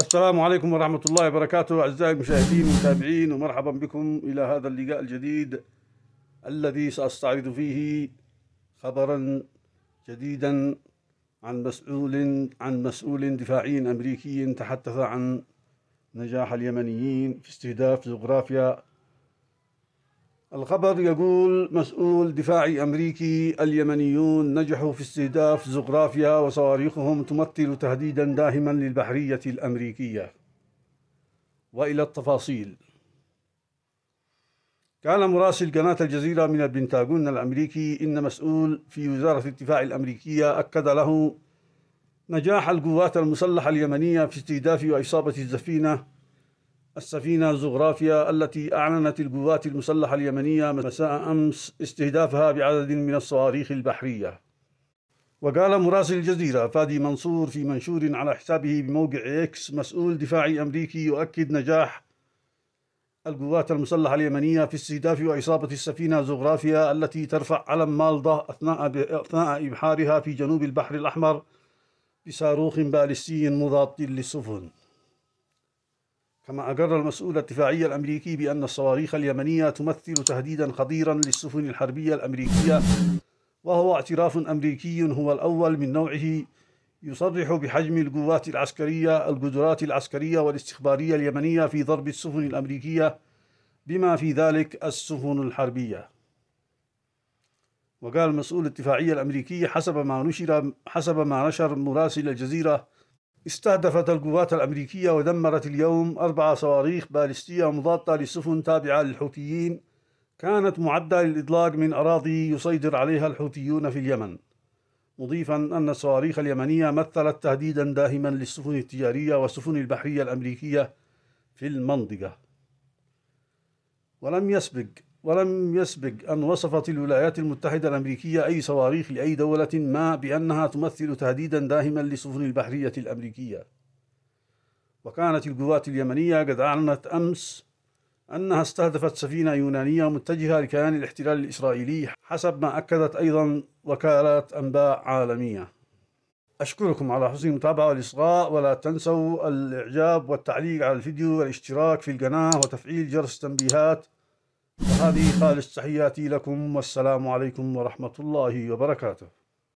السلام عليكم ورحمة الله وبركاته أعزائي المشاهدين والمتابعين ومرحبا بكم إلى هذا اللقاء الجديد الذي سأستعرض فيه خبرا جديدا عن مسؤول عن مسؤول دفاعي أمريكي تحدث عن نجاح اليمنيين في استهداف جغرافيا الخبر يقول مسؤول دفاعي أمريكي اليمنيون نجحوا في استهداف زغرافيا وصواريخهم تمثل تهديدا داهما للبحرية الأمريكية وإلى التفاصيل قال مراسل قناة الجزيرة من البنتاغون الأمريكي إن مسؤول في وزارة الدفاع الأمريكية أكد له نجاح القوات المسلحة اليمنية في استهداف وإصابة السفينة السفينة الزغرافية التي أعلنت القوات المسلحة اليمنية مساء أمس استهدافها بعدد من الصواريخ البحرية وقال مراسل الجزيرة فادي منصور في منشور على حسابه بموقع إكس مسؤول دفاعي أمريكي يؤكد نجاح القوات المسلحة اليمنية في استهداف وإصابة السفينة زغرافيا التي ترفع علم مالضة أثناء, أثناء إبحارها في جنوب البحر الأحمر بصاروخ باليستي مضاد للسفن كما أقر المسؤول الدفاعي الأمريكي بأن الصواريخ اليمنية تمثل تهديدا خطيرا للسفن الحربية الأمريكية وهو اعتراف أمريكي هو الأول من نوعه يصرح بحجم القوات العسكرية القدرات العسكرية والاستخبارية اليمنية في ضرب السفن الأمريكية بما في ذلك السفن الحربية وقال المسؤول الدفاعي الأمريكي حسب ما نشر حسب ما نشر مراسل الجزيرة استهدفت القوات الأمريكية ودمرت اليوم أربع صواريخ باليستية مضادة لسفن تابعة للحوثيين كانت معدة للإطلاق من أراضي يسيطر عليها الحوثيون في اليمن مضيفا أن الصواريخ اليمنية مثلت تهديدا داهما للسفن التجارية والسفن البحرية الأمريكية في المنطقة ولم يسبق ولم يسبق أن وصفت الولايات المتحدة الأمريكية أي صواريخ لأي دولة ما بأنها تمثل تهديدا داهما للسفن البحرية الأمريكية وكانت القوات اليمنية قد أعلنت أمس أنها استهدفت سفينة يونانية متجهة لكيان الاحتلال الإسرائيلي حسب ما أكدت أيضا وكالة أنباء عالمية أشكركم على حسن المتابعة والإصغاء ولا تنسوا الإعجاب والتعليق على الفيديو والاشتراك في القناة وتفعيل جرس التنبيهات هذه خالص تحياتي لكم والسلام عليكم ورحمة الله وبركاته